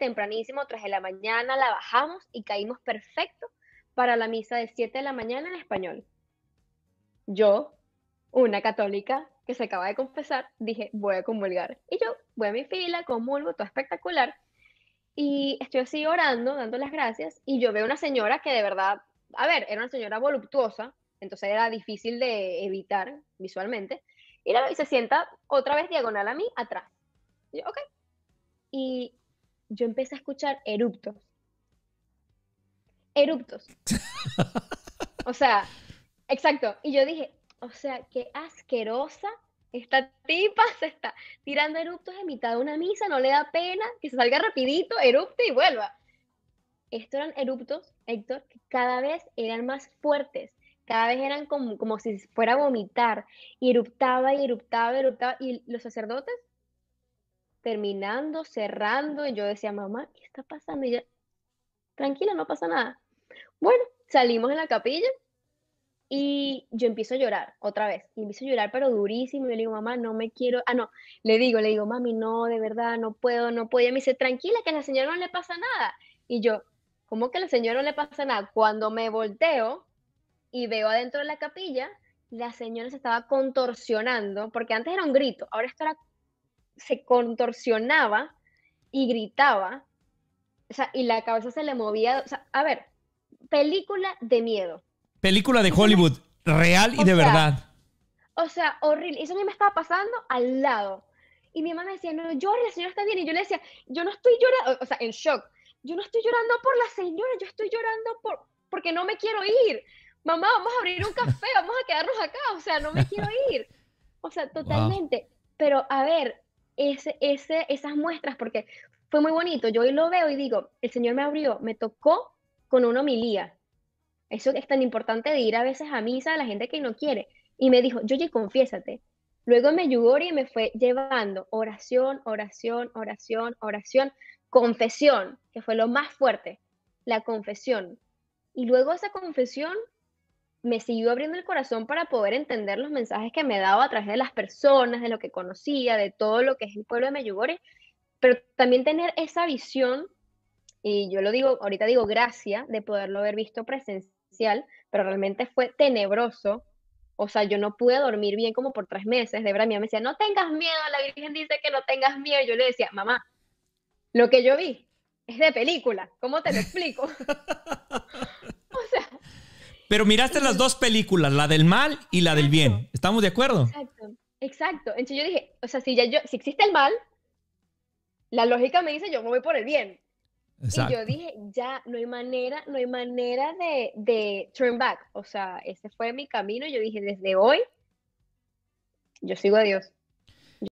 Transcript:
tempranísimo, 3 de la mañana, la bajamos y caímos perfecto para la misa de 7 de la mañana en español. Yo, una católica que se acaba de confesar, dije, voy a comulgar. Y yo voy a mi fila, comulgo, todo espectacular. Y estoy así orando, dando las gracias, y yo veo una señora que de verdad, a ver, era una señora voluptuosa, entonces era difícil de evitar visualmente, y, la, y se sienta otra vez diagonal a mí, atrás. yo, ok. Y yo empecé a escuchar eruptos. Eruptos. o sea, exacto. Y yo dije, o sea, qué asquerosa esta tipa se está tirando eruptos en mitad de una misa, no le da pena, que se salga rapidito, erupte y vuelva. Estos eran eruptos, Héctor, que cada vez eran más fuertes, cada vez eran como, como si fuera a vomitar, y eruptaba y eruptaba, eruptaba, y los sacerdotes terminando, cerrando, y yo decía, mamá, ¿qué está pasando? Y ella, tranquila, no pasa nada. Bueno, salimos en la capilla y yo empiezo a llorar otra vez. Y empiezo a llorar, pero durísimo. Y le digo, mamá, no me quiero. Ah, no, le digo, le digo, mami, no, de verdad, no puedo, no puedo. Y me dice, tranquila, que a la señora no le pasa nada. Y yo, ¿cómo que a la señora no le pasa nada? Cuando me volteo y veo adentro de la capilla, la señora se estaba contorsionando, porque antes era un grito, ahora está se contorsionaba y gritaba, o sea, y la cabeza se le movía. O sea, a ver, película de miedo. Película de Hollywood, real y de verdad. O sea, horrible. Eso a mí me estaba pasando al lado. Y mi mamá me decía, no llores, la señora está bien. Y yo le decía, yo no estoy llorando, o sea, en shock. Yo no estoy llorando por la señora, yo estoy llorando por, porque no me quiero ir. Mamá, vamos a abrir un café, vamos a quedarnos acá, o sea, no me quiero ir. O sea, totalmente. Pero a ver, ese, esas muestras porque fue muy bonito. Yo hoy lo veo y digo, el Señor me abrió, me tocó con una homilía. Eso es tan importante de ir a veces a misa a la gente que no quiere. Y me dijo, Yoyi, confiésate. Luego me ayudó y me fue llevando oración, oración, oración, oración, confesión, que fue lo más fuerte, la confesión. Y luego esa confesión me siguió abriendo el corazón para poder entender los mensajes que me daba a través de las personas, de lo que conocía, de todo lo que es el pueblo de Mayugore, pero también tener esa visión, y yo lo digo, ahorita digo gracia, de poderlo haber visto presencial, pero realmente fue tenebroso. O sea, yo no pude dormir bien como por tres meses. De verdad, mi mamá me decía, no tengas miedo, la Virgen dice que no tengas miedo. Yo le decía, mamá, lo que yo vi es de película, ¿cómo te lo explico? Pero miraste las dos películas, la del mal y la del bien. ¿Estamos de acuerdo? Exacto, exacto. Entonces yo dije, o sea, si, ya yo, si existe el mal, la lógica me dice yo me voy por el bien. Y yo dije, ya, no hay manera, no hay manera de, de turn back. O sea, ese fue mi camino. Yo dije, desde hoy, yo sigo a Dios.